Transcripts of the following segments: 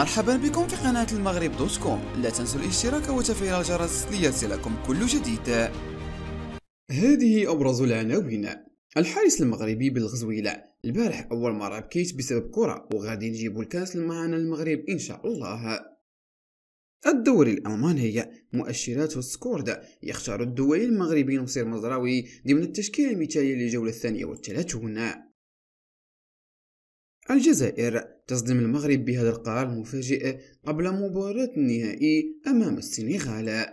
مرحبا بكم في قناة المغرب دوت كوم لا تنسوا الاشتراك وتفعيل الجرس ليصلكم كل جديد هذه أبرز العناوين الحارس المغربي بالغزويلة البارح أول مرة بكيت بسبب كرة وغادي نجيب الكاس معنا المغرب إن شاء الله الدوري الألماني مؤشرات سكورد يختار الدولي المغربي نصير مزراوي ضمن التشكيل المثالي للجولة الثانية والثلاثون الجزائر تصدم المغرب بهذا القرار المفاجئ قبل مباراة النهائي أمام السنغال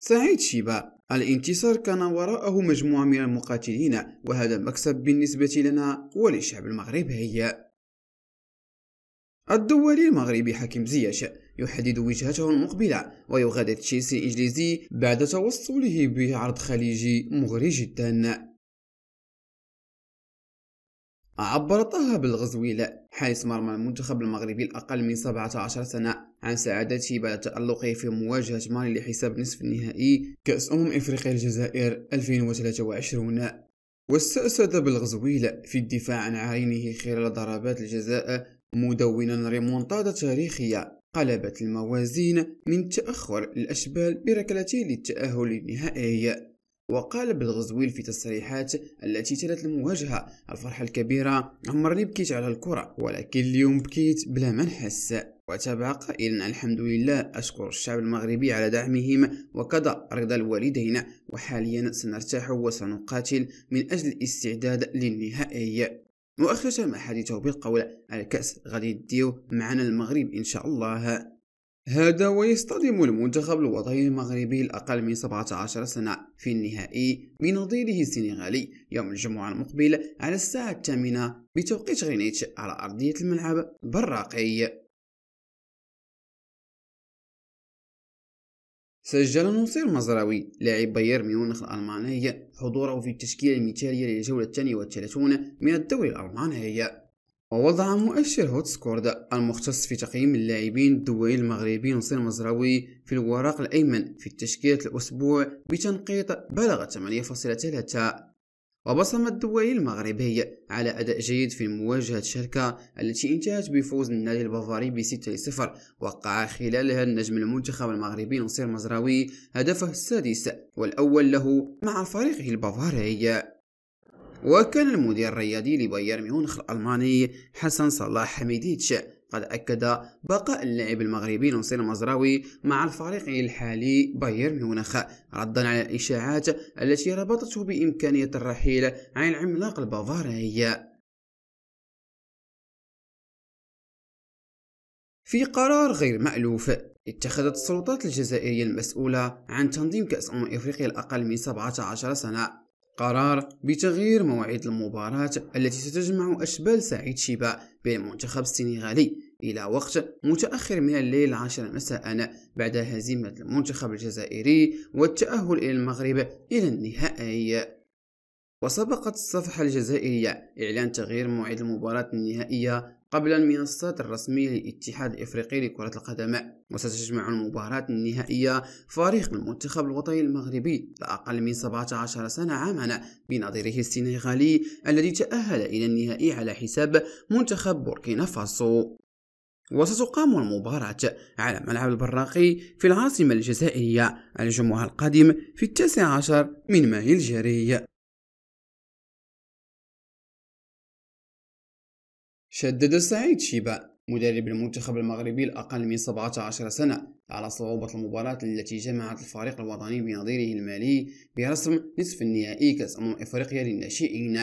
سعيد شيبا الانتصار كان وراءه مجموعة من المقاتلين وهذا مكسب بالنسبة لنا وللشعب المغربي الدولي المغربي حكيم زياش يحدد وجهته المقبلة ويغادر تشيلسي الإنجليزي بعد توصله بعرض خليجي مغري جدا عبر طه بالغزويلة حارس مرمى المنتخب المغربي الأقل من 17 سنة عن سعادته بعد تألقه في مواجهة مالي لحساب نصف النهائي كأس أمم إفريقيا الجزائر 2023 واستأسد بالغزويلة في الدفاع عن عينه خلال ضربات الجزاء مدونا ريمونتادا تاريخية قلبت الموازين من تأخر الأشبال بركلتين للتأهل النهائي وقال بالغزويل في تصريحات التي تلت المواجهة الفرحة الكبيرة عمرني بكيت على الكرة ولكن اليوم بكيت بلا ما نحس وتابع قائلا الحمد لله أشكر الشعب المغربي على دعمهم وكذا رضا الوالدين وحاليا سنرتاح وسنقاتل من أجل الاستعداد للنهائي وأختتم حديثه بالقول الكأس غادي يديو معنا المغرب إن شاء الله هذا ويصطدم المنتخب الوطني المغربي الأقل من 17 سنة في النهائي بنظيره السنغالي يوم الجمعة المقبل على الساعة الثامنة بتوقيت غرينتش على أرضية الملعب براقي سجل نصير مزراوي لاعب بايرن ميونخ الألماني حضوره في التشكيلة المثالية للجولة الثانية والثلاثون من الدوري الألماني ووضع مؤشر هوتسكورد المختص في تقييم اللاعبين الدولي المغربي نصير مزراوي في الوراق الأيمن في تشكيلة الأسبوع بتنقيط بلغ 8.3 وبصم الدولي المغربي على أداء جيد في مواجهة شركة التي انتهت بفوز النادي البافاري 6-0 وقع خلالها النجم المنتخب المغربي نصير مزراوي هدفه السادس والأول له مع فريقه البافاري وكان المدير الرياضي لبايرن ميونخ الألماني حسن صلاح حميديتش قد أكد بقاء اللاعب المغربي نصير المزراوي مع الفريق الحالي بايرن ميونخ ردا على الإشاعات التي ربطته بإمكانية الرحيل عن العملاق البافاري في قرار غير مألوف اتخذت السلطات الجزائرية المسؤولة عن تنظيم كأس أمم إفريقيا الأقل من 17 سنة قرار بتغيير مواعيد المباراة التي ستجمع أشبال سعيد شيبا بين المنتخب السنغالي إلى وقت متأخر من الليل عشر مساء بعد هزيمة المنتخب الجزائري والتأهل إلى المغرب إلى النهائي وسبقت الصفحة الجزائرية إعلان تغيير موعد المباراة النهائية قبل المنصات الرسمية للاتحاد الإفريقي لكرة القدم وستجمع المباراة النهائية فريق المنتخب الوطني المغربي لأقل من 17 سنة عاما بنظيره السنغالي الذي تأهل إلى النهائي على حساب منتخب بوركينا فاسو وستقام المباراة على ملعب البراقي في العاصمة الجزائرية الجمعة القادم في التاسع عشر من مايو الجاري شدد سعيد شيبا مدرب المنتخب المغربي الأقل من 17 سنة على صعوبة المباراة التي جمعت الفريق الوطني بنظيره المالي برسم نصف النهائي كأس أمم إفريقيا للناشئين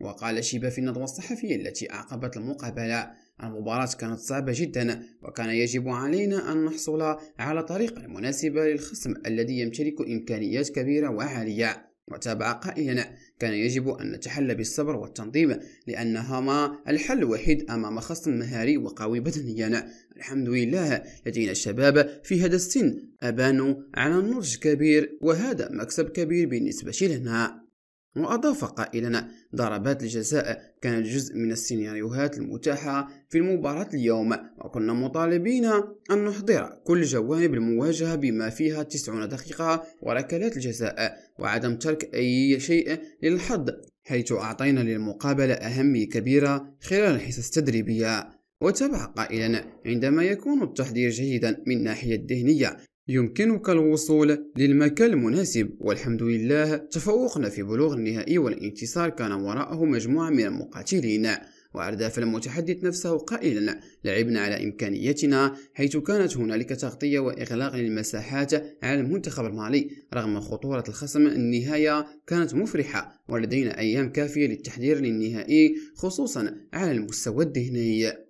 وقال شيبا في الندوة الصحفية التي أعقبت المقابلة المباراة كانت صعبة جدا وكان يجب علينا أن نحصل على طريقة مناسبة للخصم الذي يمتلك إمكانيات كبيرة وعالية وتابع قائلا كان يجب أن نتحلى بالصبر والتنظيم لأنهما الحل الوحيد أمام خصم مهاري وقوي بدنيا الحمد لله لدينا الشباب في هذا السن أبانوا على نضج كبير وهذا مكسب كبير بالنسبة لنا وأضاف قائلا ضربات الجزاء كانت جزء من السيناريوهات المتاحة في المباراة اليوم وكنا مطالبين أن نحضر كل جوانب المواجهة بما فيها 90 دقيقة وركلات الجزاء وعدم ترك أي شيء للحظ حيث أعطينا للمقابلة أهمية كبيرة خلال الحصص التدريبية وتابع قائلا عندما يكون التحضير جيدا من ناحية الذهنية يمكنك الوصول للمكان المناسب والحمد لله تفوقنا في بلوغ النهائي والانتصار كان وراءه مجموعة من المقاتلين وأرداف المتحدث نفسه قائلا لعبنا على إمكانيتنا حيث كانت هنالك تغطية وإغلاق للمساحات على المنتخب المالي رغم خطورة الخصم النهاية كانت مفرحة ولدينا أيام كافية للتحضير للنهائي خصوصا على المستوى الذهني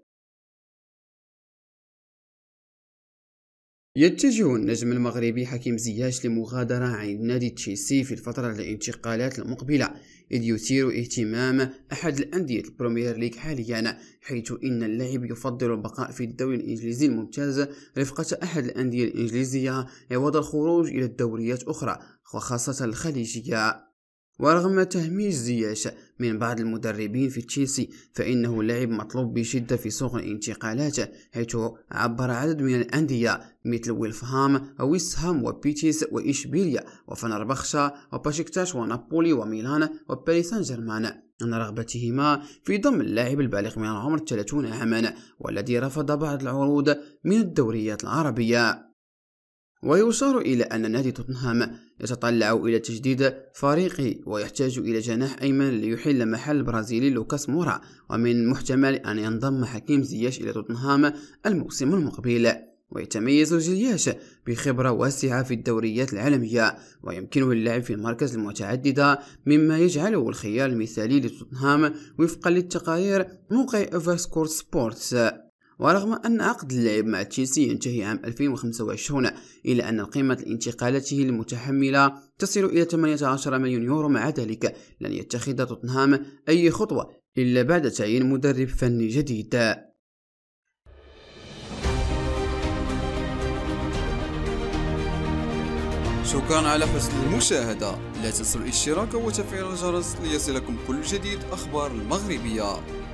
يتجه النجم المغربي حكيم زياش لمغادرة عند نادي تشيسي في الفترة الانتقالات المقبلة إذ يثير اهتمام أحد الأندية البريمير ليج حاليا حيث إن اللاعب يفضل البقاء في الدوري الإنجليزي الممتاز رفقة أحد الأندية الإنجليزية عوض الخروج إلى الدوريات أخرى وخاصة الخليجية ورغم تهميش زياش من بعض المدربين في تشيلسي فإنه لاعب مطلوب بشدة في سوق الانتقالات حيث عبر عدد من الأندية مثل ويلفهام ويسهام وبيتيس وإشبيليا وفنربخشا وباشكتاش ونابولي وميلان وباريس سان جيرمان عن رغبتهما في ضم اللاعب البالغ من العمر 30 عاما والذي رفض بعض العروض من الدوريات العربية ويشار إلى أن نادي توتنهام يتطلع إلى تجديد فريقه ويحتاج إلى جناح أيمن ليحل محل البرازيلي لوكاس مورا ومن المحتمل أن ينضم حكيم زياش إلى توتنهام الموسم المقبل ويتميز زياش بخبرة واسعة في الدوريات العالمية ويمكنه اللعب في المركز المتعددة مما يجعله الخيار المثالي لتوتنهام وفقا للتقارير موقع أوفرسكور سبورتس ورغم أن عقد اللاعب مع تشيلسي ينتهي عام 2025 إلا أن قيمة انتقالاته المتحملة تصل إلى 18 مليون يورو مع ذلك لن يتخذ توتنهام أي خطوة إلا بعد تعيين مدرب فني جديد شكرا على حسن المشاهدة لا تنسوا الاشتراك وتفعيل الجرس ليصلكم كل جديد أخبار المغربية